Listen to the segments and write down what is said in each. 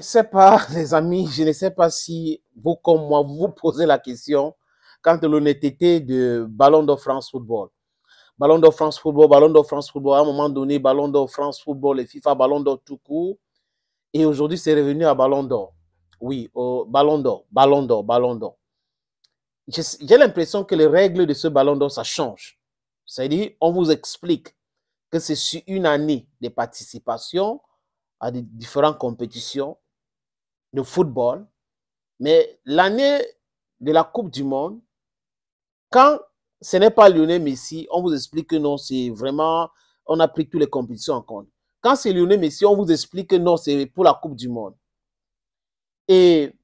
ne sais pas, les amis, je ne sais pas si vous, comme moi, vous posez la question quant à l'honnêteté de Ballon d'Or France Football. Ballon d'Or France Football, Ballon d'Or France Football, à un moment donné, Ballon d'Or France Football et FIFA, Ballon d'Or tout court. Et aujourd'hui, c'est revenu à Ballon d'Or. Oui, au Ballon d'Or, Ballon d'Or, Ballon d'Or. J'ai l'impression que les règles de ce Ballon d'Or, ça change. C'est-à-dire, on vous explique que c'est sur une année de participation à des différentes compétitions de football, mais l'année de la Coupe du Monde, quand ce n'est pas Lionel Messi, on vous explique que non, c'est vraiment, on a pris toutes les compétitions en compte. Quand c'est Lionel Messi, on vous explique que non, c'est pour la Coupe du Monde. Et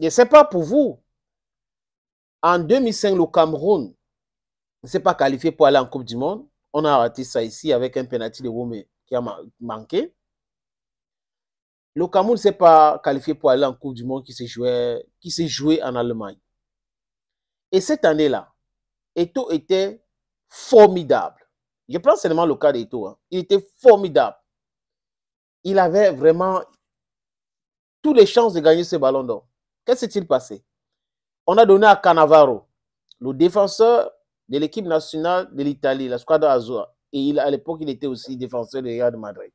ce n'est pas pour vous, en 2005, le Cameroun ne s'est pas qualifié pour aller en Coupe du Monde. On a raté ça ici avec un penalty de Womé qui a manqué. Le Cameroun ne s'est pas qualifié pour aller en Coupe du Monde qui s'est s'est joué en Allemagne. Et cette année-là, Eto était formidable. Je prends seulement le cas d'Eto. Hein. Il était formidable. Il avait vraiment toutes les chances de gagner ce ballon d'or. Qu'est-ce qui s'est passé On a donné à Cannavaro, le défenseur de l'équipe nationale de l'Italie, la squadra Azur, Et il, à l'époque, il était aussi défenseur de Real Madrid.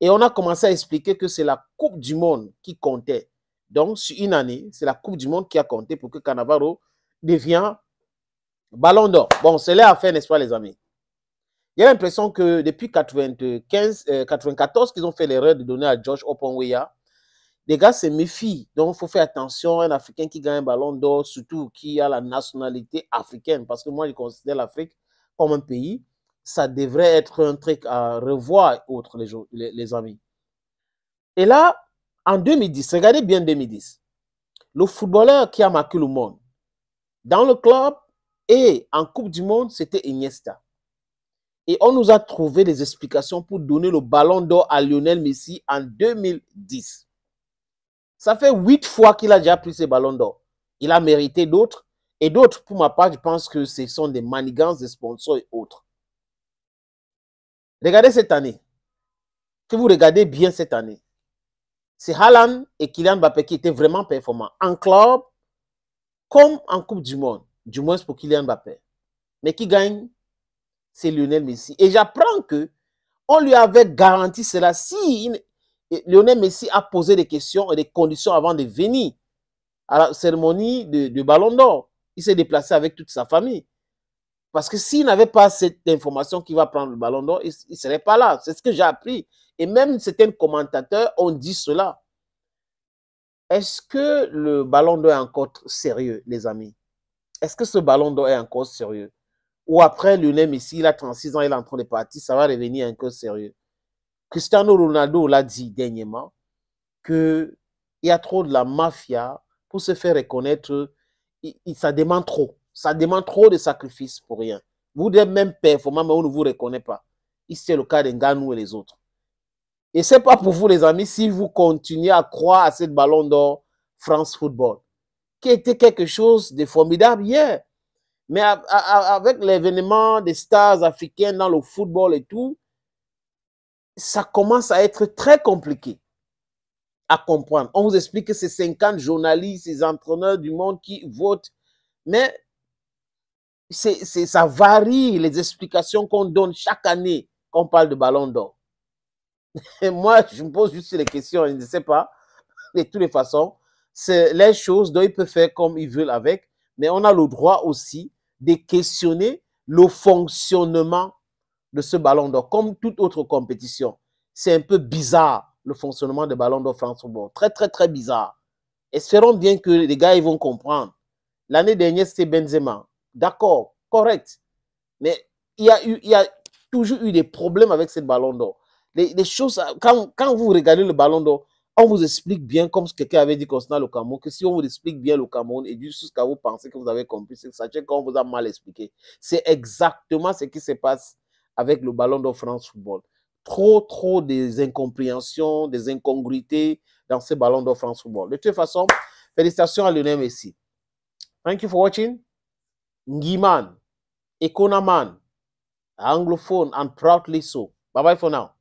Et on a commencé à expliquer que c'est la Coupe du Monde qui comptait. Donc, sur une année, c'est la Coupe du Monde qui a compté pour que Cannavaro devienne Ballon d'Or. Bon, c'est l'air à faire, n'est-ce pas, les amis? a l'impression que depuis 95, 94 euh, qu'ils ont fait l'erreur de donner à George Oponweya, les gars c'est méfient. Donc, il faut faire attention. à Un Africain qui gagne un ballon d'or, surtout qui a la nationalité africaine, parce que moi, je considère l'Afrique comme un pays ça devrait être un truc à revoir les, les, amis. Et là, en 2010, regardez bien 2010, le footballeur qui a marqué le monde dans le club et en Coupe du Monde, c'était Iniesta. Et on nous a trouvé des explications pour donner le ballon d'or à Lionel Messi en 2010. Ça fait huit fois qu'il a déjà pris ce ballon d'or. Il a mérité d'autres. Et d'autres, pour ma part, je pense que ce sont des manigances, des sponsors et autres. Regardez cette année. Que vous regardez bien cette année. C'est Haaland et Kylian Mbappé qui étaient vraiment performants en club comme en Coupe du Monde, du moins pour Kylian Mbappé. Mais qui gagne, c'est Lionel Messi. Et j'apprends que on lui avait garanti cela si Lionel Messi a posé des questions et des conditions avant de venir à la cérémonie du Ballon d'Or. Il s'est déplacé avec toute sa famille. Parce que s'il n'avait pas cette information qu'il va prendre le ballon d'or, il ne serait pas là. C'est ce que j'ai appris. Et même certains commentateurs ont dit cela. Est-ce que le ballon d'or est encore sérieux, les amis Est-ce que ce ballon d'or est encore sérieux Ou après lui-même ici, il a 36 ans, il est en train de partir, ça va revenir encore sérieux Cristiano Ronaldo l'a dit dernièrement qu'il y a trop de la mafia pour se faire reconnaître, il, ça demande trop. Ça demande trop de sacrifices pour rien. Vous êtes même performant, mais on ne vous reconnaît pas. Ici, c'est le cas d'Enganou et les autres. Et n'est pas pour vous, les amis, si vous continuez à croire à cette ballon d'or France Football, qui était quelque chose de formidable hier. Mais avec l'événement des stars africaines dans le football et tout, ça commence à être très compliqué à comprendre. On vous explique que c'est 50 journalistes, ces entraîneurs du monde qui votent. Mais c'est, ça varie les explications qu'on donne chaque année quand on parle de ballon d'or. moi, je me pose juste les questions, je ne sais pas. De toutes les façons, c'est les choses dont ils peuvent faire comme ils veulent avec, mais on a le droit aussi de questionner le fonctionnement de ce ballon d'or, comme toute autre compétition. C'est un peu bizarre le fonctionnement de ballon d'or France Football. Très, très, très bizarre. Espérons bien que les gars ils vont comprendre. L'année dernière, c'était Benzema. D'accord, correct. Mais il y, a eu, il y a toujours eu des problèmes avec ce ballon d'or. Les, choses, quand, quand, vous regardez le ballon d'or, on vous explique bien, comme ce que quelqu'un avait dit concernant le Cameroun, que si on vous explique bien le Cameroun et que vous pensez que vous avez compris, c'est que quand qu'on vous a mal expliqué. C'est exactement ce qui se passe avec le ballon d'or France Football. Trop, trop des incompréhensions, des incongruités dans ce ballon d'or France Football. De toute façon, félicitations à Lionel Messi. Thank you for watching. Ngiman, Ekonaman, Anglophone, and proudly so. Bye bye for now.